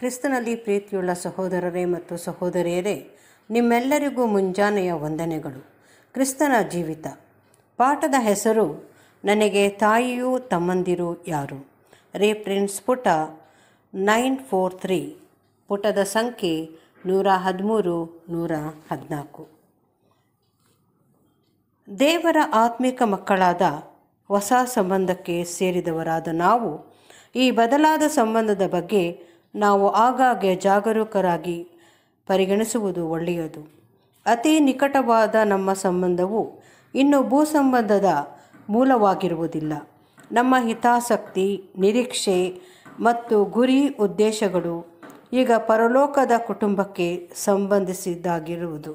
ಕ್ರಿಸ್ತನಲ್ಲಿ ಪ್ರೀತಿಯುಳ್ಳ ಸಹೋದರರೇ ಮತ್ತು ಸಹೋದರಿಯರೇ ನಿಮ್ಮೆಲ್ಲರಿಗೂ ಮುಂಜಾನೆಯ ವಂದನೆಗಳು ಕ್ರಿಸ್ತನ ಜೀವಿತ ಪಾಠದ ಹೆಸರು ನನಗೆ ತಾಯಿಯೂ ತಮ್ಮಂದಿರು ಯಾರು ರೇಪ್ರಿನ್ಸ್ ಪುಟ ನೈನ್ ಫೋರ್ ತ್ರೀ ಪುಟದ ಸಂಖ್ಯೆ ನೂರ ಹದಿಮೂರು ನೂರ ಹದಿನಾಲ್ಕು ದೇವರ ಆತ್ಮಿಕ ಮಕ್ಕಳಾದ ಹೊಸ ಸಂಬಂಧಕ್ಕೆ ಸೇರಿದವರಾದ ನಾವು ಈ ಬದಲಾದ ಸಂಬಂಧದ ಬಗ್ಗೆ ನಾವು ಆಗಾಗ್ಗೆ ಜಾಗರೂಕರಾಗಿ ಪರಿಗಣಿಸುವುದು ಒಳ್ಳೆಯದು ಅತಿ ನಿಕಟವಾದ ನಮ್ಮ ಸಂಬಂಧವು ಇನ್ನು ಭೂ ಸಂಬಂಧದ ಮೂಲವಾಗಿರುವುದಿಲ್ಲ ನಮ್ಮ ಹಿತಾಸಕ್ತಿ ನಿರೀಕ್ಷೆ ಮತ್ತು ಗುರಿ ಉದ್ದೇಶಗಳು ಈಗ ಪರಲೋಕದ ಕುಟುಂಬಕ್ಕೆ ಸಂಬಂಧಿಸಿದ್ದಾಗಿರುವುದು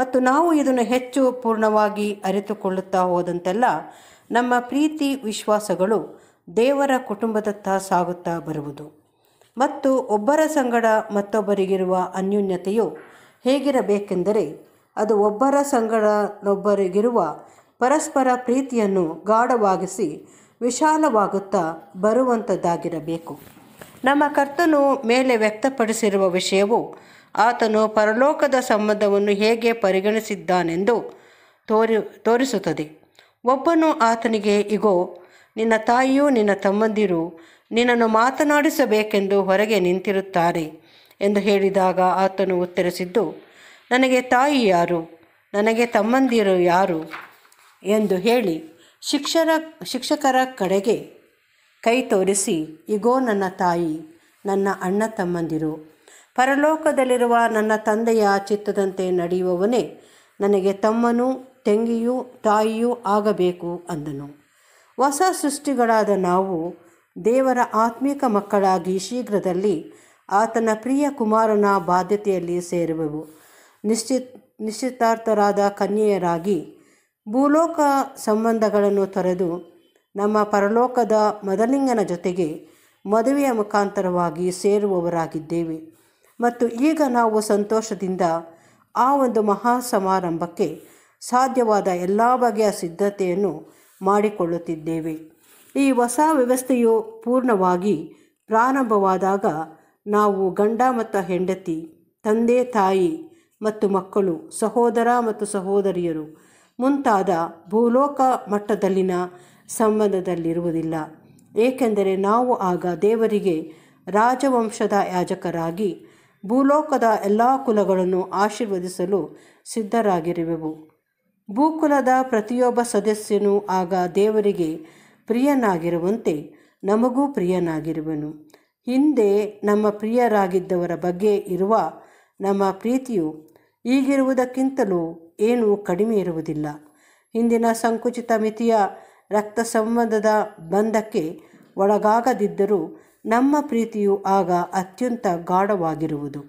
ಮತ್ತು ನಾವು ಇದನ್ನು ಹೆಚ್ಚು ಪೂರ್ಣವಾಗಿ ಅರಿತುಕೊಳ್ಳುತ್ತಾ ಹೋದಂತೆಲ್ಲ ನಮ್ಮ ಪ್ರೀತಿ ವಿಶ್ವಾಸಗಳು ದೇವರ ಕುಟುಂಬದತ್ತ ಸಾಗುತ್ತಾ ಬರುವುದು ಮತ್ತು ಒಬ್ಬರ ಸಂಗಡ ಮತ್ತೊಬ್ಬರಿಗಿರುವ ಅನ್ಯೂನ್ಯತೆಯು ಹೇಗಿರಬೇಕೆಂದರೆ ಅದು ಒಬ್ಬರ ಸಂಗಡನೊಬ್ಬರಿಗಿರುವ ಪರಸ್ಪರ ಪ್ರೀತಿಯನ್ನು ಗಾಢವಾಗಿಸಿ ವಿಶಾಲವಾಗುತ್ತಾ ಬರುವಂಥದ್ದಾಗಿರಬೇಕು ನಮ್ಮ ಕರ್ತನು ಮೇಲೆ ವ್ಯಕ್ತಪಡಿಸಿರುವ ವಿಷಯವು ಆತನು ಪರಲೋಕದ ಸಂಬಂಧವನ್ನು ಹೇಗೆ ಪರಿಗಣಿಸಿದ್ದಾನೆಂದು ತೋರಿ ತೋರಿಸುತ್ತದೆ ಒಬ್ಬನು ಆತನಿಗೆ ಇಗೋ ನಿನ್ನ ತಾಯಿಯೂ ನಿನ್ನ ತಮ್ಮಂದಿರು ನಿನ್ನನ್ನು ಮಾತನಾಡಿಸಬೇಕೆಂದು ಹೊರಗೆ ನಿಂತಿರುತ್ತಾರೆ ಎಂದು ಹೇಳಿದಾಗ ಆತನು ಉತ್ತರಿಸಿದ್ದು ನನಗೆ ತಾಯಿ ಯಾರು ನನಗೆ ತಮ್ಮಂದಿರು ಯಾರು ಎಂದು ಹೇಳಿ ಶಿಕ್ಷರ ಶಿಕ್ಷಕರ ಕಡೆಗೆ ಕೈ ತೋರಿಸಿ ಇಗೋ ನನ್ನ ತಾಯಿ ನನ್ನ ಅಣ್ಣ ತಮ್ಮಂದಿರು ಪರಲೋಕದಲ್ಲಿರುವ ನನ್ನ ತಂದೆಯ ಚಿತ್ತದಂತೆ ನಡೆಯುವವನೇ ನನಗೆ ತಮ್ಮನೂ ತಂಗಿಯೂ ತಾಯಿಯೂ ಆಗಬೇಕು ಅಂದನು ಹೊಸ ಸೃಷ್ಟಿಗಳಾದ ನಾವು ದೇವರ ಆತ್ಮೀಕ ಮಕ್ಕಳಾಗಿ ಶೀಘ್ರದಲ್ಲಿ ಆತನ ಪ್ರಿಯ ಕುಮಾರನ ಬಾಧ್ಯತೆಯಲ್ಲಿ ಸೇರುವೆವು ನಿಶ್ಚಿತ್ ನಿಶ್ಚಿತಾರ್ಥರಾದ ಕನ್ಯೆಯರಾಗಿ ಭೂಲೋಕ ಸಂಬಂಧಗಳನ್ನು ತೊರೆದು ನಮ್ಮ ಪರಲೋಕದ ಮದಲಿಂಗನ ಜೊತೆಗೆ ಮದುವೆಯ ಮುಖಾಂತರವಾಗಿ ಸೇರುವವರಾಗಿದ್ದೇವೆ ಮತ್ತು ಈಗ ನಾವು ಸಂತೋಷದಿಂದ ಆ ಒಂದು ಮಹಾ ಸಮಾರಂಭಕ್ಕೆ ಸಾಧ್ಯವಾದ ಎಲ್ಲ ಬಗೆಯ ಸಿದ್ಧತೆಯನ್ನು ಮಾಡಿಕೊಳ್ಳುತ್ತಿದ್ದೇವೆ ಈ ಹೊಸ ವ್ಯವಸ್ಥೆಯು ಪೂರ್ಣವಾಗಿ ಪ್ರಾರಂಭವಾದಾಗ ನಾವು ಗಂಡ ಮತ್ತು ಹೆಂಡತಿ ತಂದೆ ತಾಯಿ ಮತ್ತು ಮಕ್ಕಳು ಸಹೋದರ ಮತ್ತು ಸಹೋದರಿಯರು ಮುಂತಾದ ಭೂಲೋಕ ಮಟ್ಟದಲ್ಲಿನ ಸಂಬಂಧದಲ್ಲಿರುವುದಿಲ್ಲ ಏಕೆಂದರೆ ನಾವು ಆಗ ದೇವರಿಗೆ ರಾಜವಂಶದ ಯಾಜಕರಾಗಿ ಭೂಲೋಕದ ಎಲ್ಲ ಕುಲಗಳನ್ನು ಆಶೀರ್ವದಿಸಲು ಸಿದ್ಧರಾಗಿರುವೆವು ಭೂಕುಲದ ಪ್ರತಿಯೊಬ್ಬ ಸದಸ್ಯನೂ ಆಗ ದೇವರಿಗೆ ಪ್ರಿಯನಾಗಿರುವಂತೆ ನಮಗೂ ಪ್ರಿಯನಾಗಿರುವನು ಹಿಂದೆ ನಮ್ಮ ಪ್ರಿಯರಾಗಿದ್ದವರ ಬಗ್ಗೆ ಇರುವ ನಮ್ಮ ಪ್ರೀತಿಯು ಈಗಿರುವುದಕ್ಕಿಂತಲೂ ಏನೂ ಕಡಿಮೆ ಇರುವುದಿಲ್ಲ ಹಿಂದಿನ ಸಂಕುಚಿತ ಮಿತಿಯ ರಕ್ತ ಸಂಬಂಧದ ಬಂಧಕ್ಕೆ ಒಳಗಾಗದಿದ್ದರೂ ನಮ್ಮ ಪ್ರೀತಿಯು ಆಗ ಅತ್ಯಂತ ಗಾಢವಾಗಿರುವುದು